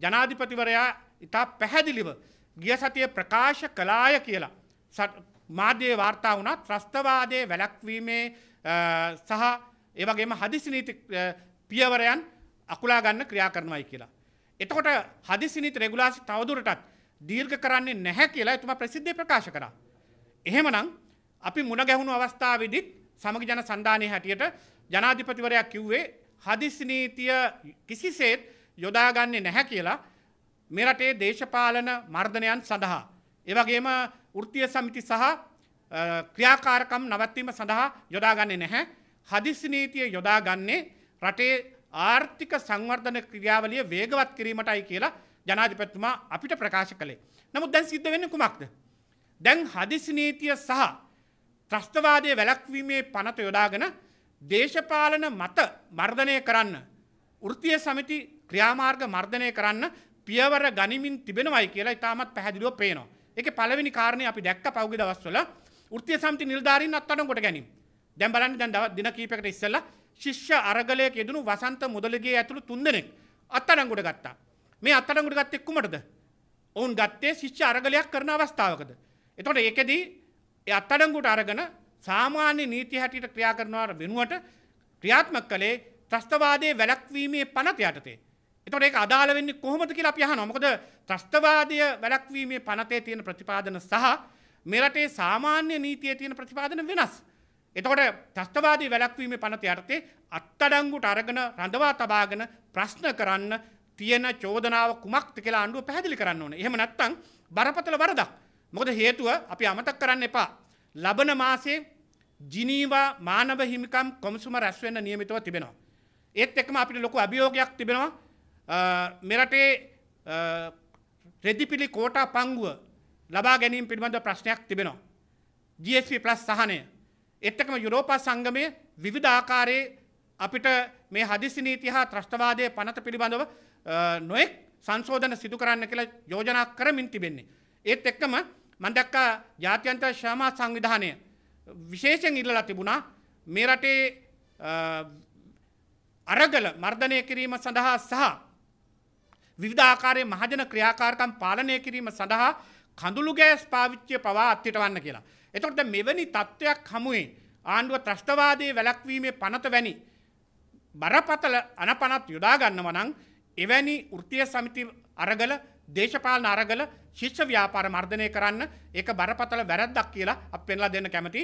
ජනාධිපතිවරයා ඉතා පැහැදිලිව ගිය සතිය ප්‍රකාශ කලාය කියලා මාධ්‍යයේ වාර්තා වුණත් ත්‍රස්තවාදය වැලක්වීමේ සහ ඒවගේම හදිසිනීති පියවරයන් අකුලා ගන්න ක්‍රියා කරනවයි කියලා. එතකොට හදිසිනීති රෙගුලාසි තවදුරටත් දීර්ඝ කරන්නේ නැහැ කියලා එතුමා ප්‍රසිද්ධ ප්‍රකාශ කරා. එහෙමනම් අපි මුණ ගැහුණු අවස්ථාවේදීත් සමග ජන සන්ධානයේ හැටියට ජනාධිපතිවරයා කිව්වේ හදිසිනීතිය කිසිසේත් යොදාගන්නේ නැහැ කියලා මෙරටේ දේශපාලන මර්ධනයන් සඳහා. ඒවගේම ෘතිය සමිති සහ ක්‍රියාකාරකම් නවත්වීම සඳහා යොදාගන්නේ නැහැ. හදිසිනීතිය යොදාගන්නේ රටේ ආර්ථික සංවර්ධන ක්‍රියාවලිය වේගවත් කිරීමටයි කියලා ජනාධිපැත්තුමා අපිට ප්‍රකාශ කළේ. නමුත් දැන් සිද්ධ වෙන්න කුමක්ද. දැන් හදිසිනීතිය සහ ත්‍රස්තවාදය වැලක්වීමේ පනත යොදාගෙන දේශපාලන මත මර්ධනය කරන්න. ෘතිය සමිති ක්‍රියාමාර්ග මර්ධනය කරන්න පියවර ගනිමින් තිබෙනවයි කියලා ඉතාමත් පැහැදිලුව පේනවා. එක පළවෙනි කාරණය අපි දැක්ක පෞගි දවස්වල ෘතිය සම්ති නිල්ධාරීන් අත්තන කොට ගැනීම. දැම්බලන්න දැන් දින කීපකට ඉස්සල්ල ශිෂ්‍ය අරගලය යෙදනු වසන්ත මුදලගේ ඇතුළු තුන්දෙනෙක් අත්තනංගොට ගත්තා. මේ අත්තනගොට ගත් එක්කුමටද. ඔවුන් ගත්තේ ශිෂ්‍ය අරගලයක් කරන අවස්ථාවකද. එතොට ඒකෙදී අත්තඩංගුට අරගන සාමාන්‍ය නීති හැටියට ක්‍රියා කරනවාට වෙනුවට ක්‍රියාත්මක් කළේ ත්‍රස්තවාදය වැලක්වීමේ පනත යටතේ. එතකොට ඒක අදාළ වෙන්නේ කොහොමද කියලා අපි අහනවා. මොකද ත්‍රස්තවාදය වැළැක්වීමේ පනතේ තියෙන ප්‍රතිපාදන සහ මේ රටේ සාමාන්‍ය නීතියේ තියෙන ප්‍රතිපාදන වෙනස්. එතකොට ත්‍රස්තවාදී වැළැක්වීමේ පනත යටතේ අත්අඩංගුට අරගෙන රඳවා තබාගෙන ප්‍රශ්න කරන්න තියෙන චෝදනාව කුමක්ද කියලා ආණ්ඩුව පැහැදිලි කරන්න ඕනේ. එහෙම නැත්නම් බරපතල වරදක්. මොකද හේතුව අපි අමතක කරන්න එපා. ලබන මාසේ ජිනීවා මානව හිමිකම් කොමිසම රැස් වෙන්න නියමිතව තිබෙනවා. ඒත් එක්කම අපිට ලොකු අභියෝගයක් තිබෙනවා මෙරටේ රෙදිපිලි කෝටා පංගුව ලබා ගැනීම පිළිබඳ ප්‍රශ්නයක් තිබෙනවා. GSP පලස් සහනය. එත්තකම යුරෝපා සංගමය විවිධාකාරයේ අපිට මේ හදිසි නීති හා ත්‍රෂ්ටවාදය පනත පිළිබඳව නොයෙක් සංශෝධන සිදු කරන්න කියලා යෝජනා කරමින් තිබෙන්නේ. ඒත් එක්කම මන්දක්කා ජාත්‍යන්තර ශාමා සංවිධානය විශේෂෙන් ඉල්ලලා තිබුණා මේ රටේ අරගල මර්ධනය කිරීම සඳහා සහ විවිධාකාරයේ මහජන ක්‍රියාකාරකම් පාලනය කිරීම සඳහා කඳුළු ගෑස් පාවිච්චය පවා අත්තිටවන්න කියලා. එතොට මෙවැනි තත්ත්වයක් හමුවේ ආණ්ඩුව ත්‍රස්ථවාදයේ වැලක්වීමේ පනත වැනි. බරපතල අනපනත් යොදාගන්නව නං එවැනි ෘතිය සමිති අරගල දේශපාලන අරගල ශිෂ්‍ය ව්‍යාපාර මර්ධනය කරන්න ඒක බරපතල වැරද්දක් කියලා අප පෙන්ලා දෙන්න කැමති